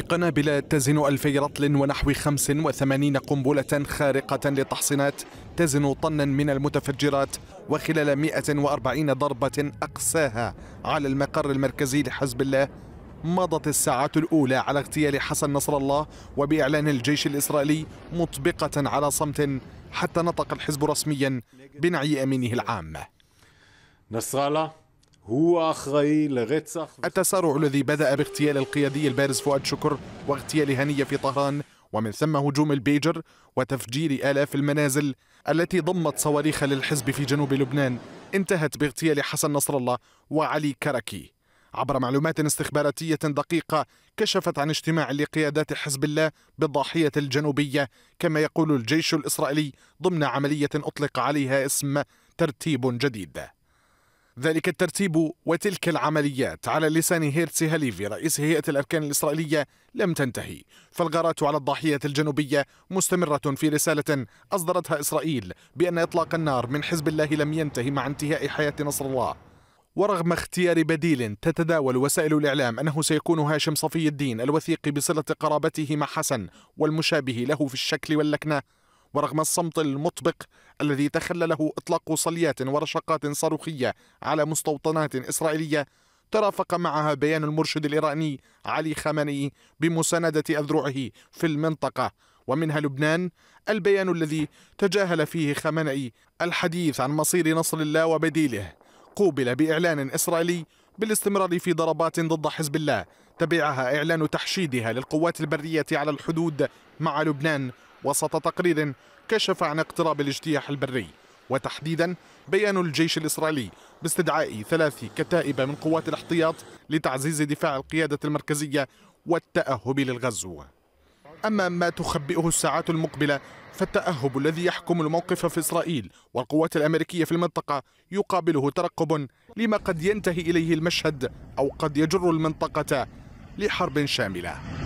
بقنابل تزن ألفي رطل ونحو 85 قنبلة خارقة لتحصينات تزن طنا من المتفجرات وخلال 140 ضربة أقساها على المقر المركزي لحزب الله مضت الساعات الأولى على اغتيال حسن نصر الله وبإعلان الجيش الإسرائيلي مطبقة على صمت حتى نطق الحزب رسميا بنعي أمينه العام نصر الله هو التسارع الذي بدأ باغتيال القيادي البارز فؤاد شكر واغتيال هنية في طهران ومن ثم هجوم البيجر وتفجير آلاف المنازل التي ضمت صواريخ للحزب في جنوب لبنان انتهت باغتيال حسن نصر الله وعلي كركي عبر معلومات استخباراتية دقيقة كشفت عن اجتماع لقيادات حزب الله بالضاحية الجنوبية كما يقول الجيش الإسرائيلي ضمن عملية أطلق عليها اسم ترتيب جديد ذلك الترتيب وتلك العمليات على لسان هيرتسي هليفي رئيس هيئة الأركان الإسرائيلية لم تنتهي فالغارات على الضاحية الجنوبية مستمرة في رسالة أصدرتها إسرائيل بأن إطلاق النار من حزب الله لم ينتهي مع انتهاء حياة نصر الله ورغم اختيار بديل تتداول وسائل الإعلام أنه سيكون هاشم صفي الدين الوثيق بصلة قرابته مع حسن والمشابه له في الشكل واللكنة ورغم الصمت المطبق الذي تخلله إطلاق صليات ورشقات صاروخية على مستوطنات إسرائيلية ترافق معها بيان المرشد الإيراني علي خامنئي بمساندة أذرعه في المنطقة ومنها لبنان البيان الذي تجاهل فيه خامنئي الحديث عن مصير نصر الله وبديله قوبل بإعلان إسرائيلي بالاستمرار في ضربات ضد حزب الله تبعها إعلان تحشيدها للقوات البرية على الحدود مع لبنان وسط تقرير كشف عن اقتراب الاجتياح البري وتحديدا بيان الجيش الإسرائيلي باستدعاء ثلاث كتائب من قوات الاحتياط لتعزيز دفاع القيادة المركزية والتأهب للغزو أما ما تخبئه الساعات المقبلة فالتأهب الذي يحكم الموقف في إسرائيل والقوات الأمريكية في المنطقة يقابله ترقب لما قد ينتهي إليه المشهد أو قد يجر المنطقة لحرب شاملة